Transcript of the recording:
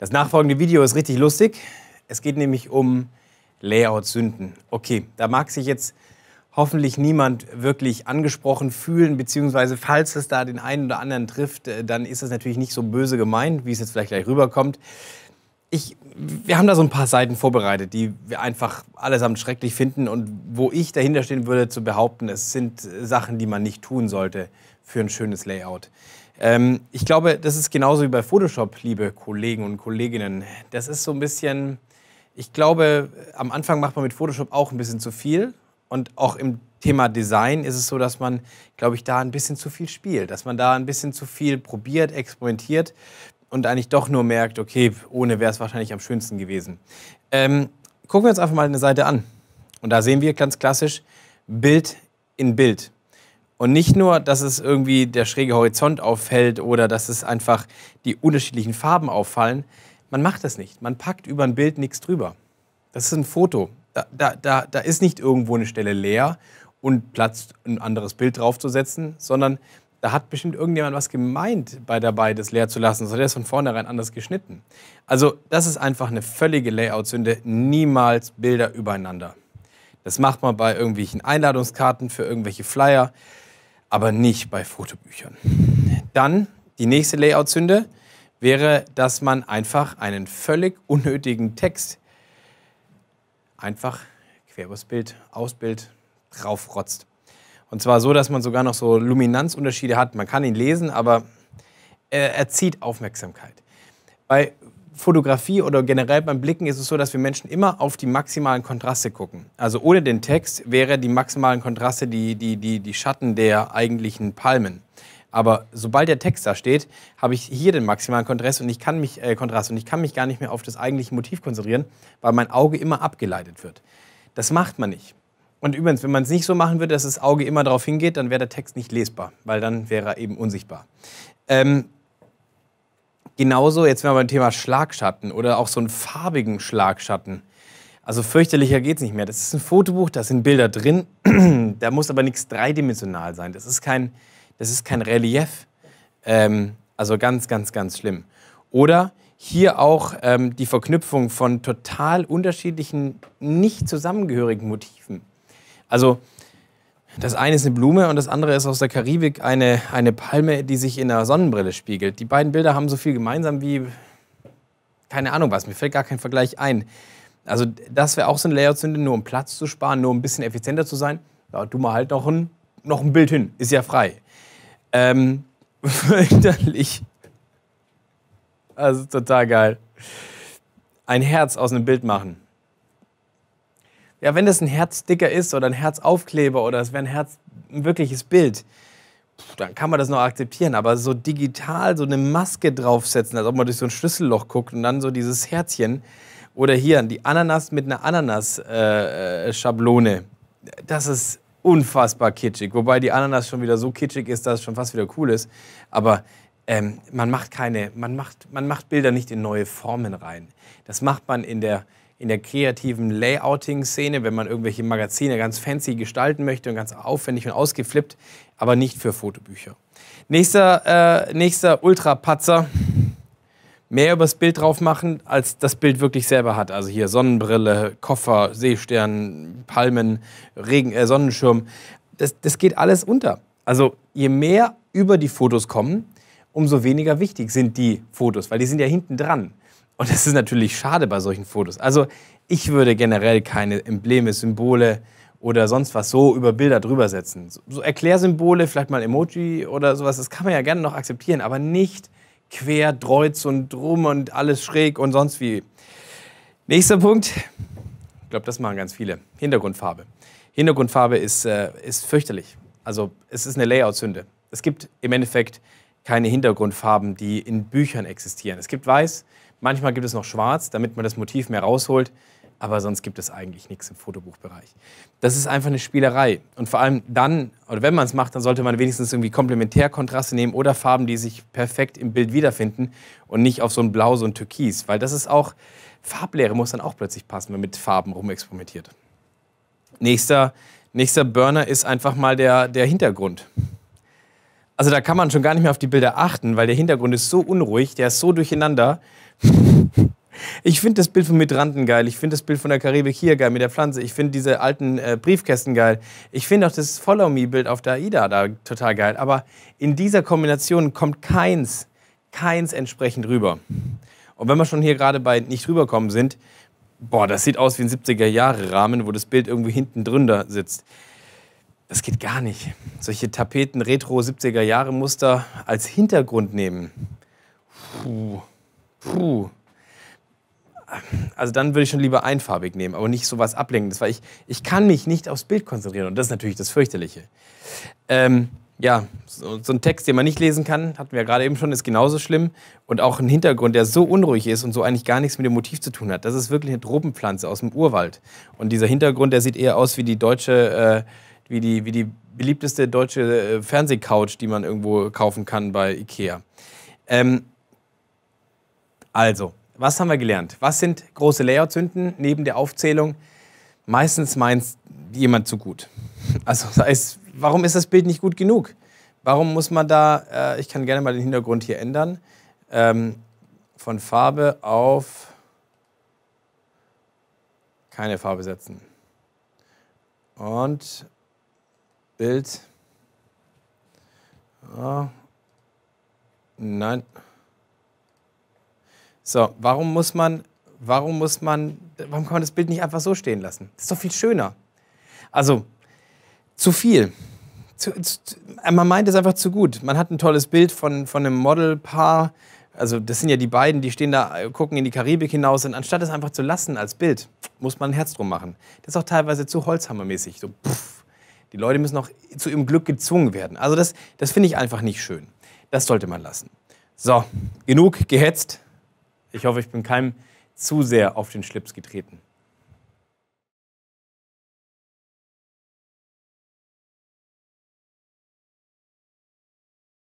Das nachfolgende Video ist richtig lustig. Es geht nämlich um Layout-Sünden. Okay, da mag sich jetzt hoffentlich niemand wirklich angesprochen fühlen, beziehungsweise falls es da den einen oder anderen trifft, äh, dann ist es natürlich nicht so böse gemeint, wie es jetzt vielleicht gleich rüberkommt ich, wir haben da so ein paar Seiten vorbereitet, die wir einfach allesamt schrecklich finden und wo ich dahinter stehen würde zu behaupten, es sind äh, Sachen, die man nicht tun sollte für ein schönes Layout. Ähm, ich glaube, das ist genauso wie bei Photoshop, liebe Kollegen und Kolleginnen. Das ist so ein bisschen, ich glaube, am Anfang macht man mit Photoshop auch ein bisschen zu viel und auch im Thema Design ist es so, dass man, glaube ich, da ein bisschen zu viel spielt, dass man da ein bisschen zu viel probiert, experimentiert, und eigentlich doch nur merkt, okay, ohne wäre es wahrscheinlich am schönsten gewesen. Ähm, gucken wir uns einfach mal eine Seite an. Und da sehen wir ganz klassisch Bild in Bild. Und nicht nur, dass es irgendwie der schräge Horizont auffällt oder dass es einfach die unterschiedlichen Farben auffallen. Man macht das nicht. Man packt über ein Bild nichts drüber. Das ist ein Foto. Da, da, da, da ist nicht irgendwo eine Stelle leer und Platz, ein anderes Bild draufzusetzen, sondern da hat bestimmt irgendjemand was gemeint bei dabei, das leer zu lassen. So, der ist von vornherein anders geschnitten. Also, das ist einfach eine völlige Layout-Sünde. Niemals Bilder übereinander. Das macht man bei irgendwelchen Einladungskarten für irgendwelche Flyer, aber nicht bei Fotobüchern. Dann die nächste Layout-Sünde wäre, dass man einfach einen völlig unnötigen Text einfach quer übers Bild, aus Bild draufrotzt. Und zwar so, dass man sogar noch so Luminanzunterschiede hat. Man kann ihn lesen, aber er, er zieht Aufmerksamkeit. Bei Fotografie oder generell beim Blicken ist es so, dass wir Menschen immer auf die maximalen Kontraste gucken. Also ohne den Text wäre die maximalen Kontraste die, die, die, die Schatten der eigentlichen Palmen. Aber sobald der Text da steht, habe ich hier den maximalen Kontrast und ich kann mich äh, Kontrast und ich kann mich gar nicht mehr auf das eigentliche Motiv konzentrieren, weil mein Auge immer abgeleitet wird. Das macht man nicht. Und übrigens, wenn man es nicht so machen würde, dass das Auge immer darauf hingeht, dann wäre der Text nicht lesbar, weil dann wäre er eben unsichtbar. Ähm, genauso, jetzt wären wir beim Thema Schlagschatten oder auch so einen farbigen Schlagschatten. Also fürchterlicher geht es nicht mehr. Das ist ein Fotobuch, da sind Bilder drin, da muss aber nichts dreidimensional sein. Das ist kein, das ist kein Relief. Ähm, also ganz, ganz, ganz schlimm. Oder hier auch ähm, die Verknüpfung von total unterschiedlichen, nicht zusammengehörigen Motiven. Also das eine ist eine Blume und das andere ist aus der Karibik eine, eine Palme, die sich in einer Sonnenbrille spiegelt. Die beiden Bilder haben so viel gemeinsam wie, keine Ahnung was, mir fällt gar kein Vergleich ein. Also das wäre auch so ein Layout-Sünde, nur um Platz zu sparen, nur um ein bisschen effizienter zu sein. Ja, tun mal halt noch ein, noch ein Bild hin, ist ja frei. Ähm, fürchterlich. Also total geil. Ein Herz aus einem Bild machen. Ja, wenn das ein Herzsticker ist oder ein Herzaufkleber oder es wäre ein Herz, ein wirkliches Bild, dann kann man das noch akzeptieren. Aber so digital so eine Maske draufsetzen, als ob man durch so ein Schlüsselloch guckt und dann so dieses Herzchen oder hier die Ananas mit einer Ananas-Schablone, äh, äh das ist unfassbar kitschig. Wobei die Ananas schon wieder so kitschig ist, dass es schon fast wieder cool ist. Aber ähm, man macht keine, man macht, man macht Bilder nicht in neue Formen rein. Das macht man in der in der kreativen Layouting-Szene, wenn man irgendwelche Magazine ganz fancy gestalten möchte und ganz aufwendig und ausgeflippt, aber nicht für Fotobücher. Nächster, äh, nächster Ultrapatzer. Mehr übers Bild drauf machen, als das Bild wirklich selber hat. Also hier Sonnenbrille, Koffer, Seestern, Palmen, Regen, äh, Sonnenschirm. Das, das geht alles unter. Also je mehr über die Fotos kommen, umso weniger wichtig sind die Fotos, weil die sind ja hinten dran. Und das ist natürlich schade bei solchen Fotos. Also ich würde generell keine Embleme, Symbole oder sonst was so über Bilder drüber setzen. So Erklärsymbole, vielleicht mal Emoji oder sowas, das kann man ja gerne noch akzeptieren, aber nicht quer, dreuz und drum und alles schräg und sonst wie. Nächster Punkt, ich glaube, das machen ganz viele, Hintergrundfarbe. Hintergrundfarbe ist, äh, ist fürchterlich. Also es ist eine Layout-Sünde. Es gibt im Endeffekt keine Hintergrundfarben, die in Büchern existieren. Es gibt Weiß, Manchmal gibt es noch schwarz, damit man das Motiv mehr rausholt, aber sonst gibt es eigentlich nichts im Fotobuchbereich. Das ist einfach eine Spielerei. Und vor allem dann, oder wenn man es macht, dann sollte man wenigstens irgendwie Komplementärkontraste nehmen oder Farben, die sich perfekt im Bild wiederfinden und nicht auf so ein Blau, so ein Türkis. Weil das ist auch, Farblehre muss dann auch plötzlich passen, wenn man mit Farben rumexperimentiert. Nächster, nächster Burner ist einfach mal der, der Hintergrund. Also da kann man schon gar nicht mehr auf die Bilder achten, weil der Hintergrund ist so unruhig, der ist so durcheinander. Ich finde das Bild von Migranten geil. Ich finde das Bild von der Karibik hier geil mit der Pflanze. Ich finde diese alten äh, Briefkästen geil. Ich finde auch das Follow Me-Bild auf der AIDA da total geil. Aber in dieser Kombination kommt keins, keins entsprechend rüber. Und wenn wir schon hier gerade bei nicht rüberkommen sind, boah, das sieht aus wie ein 70er-Jahre-Rahmen, wo das Bild irgendwie hinten drunter sitzt. Das geht gar nicht. Solche Tapeten, Retro 70er Jahre Muster als Hintergrund nehmen. Puh. Puh. Also dann würde ich schon lieber einfarbig nehmen, aber nicht so was Ablenkendes, weil ich, ich kann mich nicht aufs Bild konzentrieren und das ist natürlich das Fürchterliche. Ähm, ja, so, so, ein Text, den man nicht lesen kann, hatten wir ja gerade eben schon, ist genauso schlimm. Und auch ein Hintergrund, der so unruhig ist und so eigentlich gar nichts mit dem Motiv zu tun hat. Das ist wirklich eine Tropenpflanze aus dem Urwald. Und dieser Hintergrund, der sieht eher aus wie die deutsche äh, wie die, wie die beliebteste deutsche äh, Fernsehcouch, die man irgendwo kaufen kann bei Ikea. Ähm, also, was haben wir gelernt? Was sind große Layout-Sünden neben der Aufzählung? Meistens meint jemand zu gut. Also, das heißt, warum ist das Bild nicht gut genug? Warum muss man da, äh, ich kann gerne mal den Hintergrund hier ändern, ähm, von Farbe auf keine Farbe setzen. Und Bild. Ja. Ah. Nein. So, warum muss man, warum muss man, warum kann man das Bild nicht einfach so stehen lassen? Das ist doch viel schöner. Also, zu viel. Zu, zu, man meint es einfach zu gut. Man hat ein tolles Bild von, von einem Modelpaar. Also, das sind ja die beiden, die stehen da, gucken in die Karibik hinaus. Und anstatt es einfach zu lassen als Bild, muss man ein Herz drum machen. Das ist auch teilweise zu holzhammermäßig. So, pff, die Leute müssen auch zu ihrem Glück gezwungen werden. Also das, das finde ich einfach nicht schön. Das sollte man lassen. So, genug gehetzt. Ich hoffe, ich bin keinem zu sehr auf den Schlips getreten.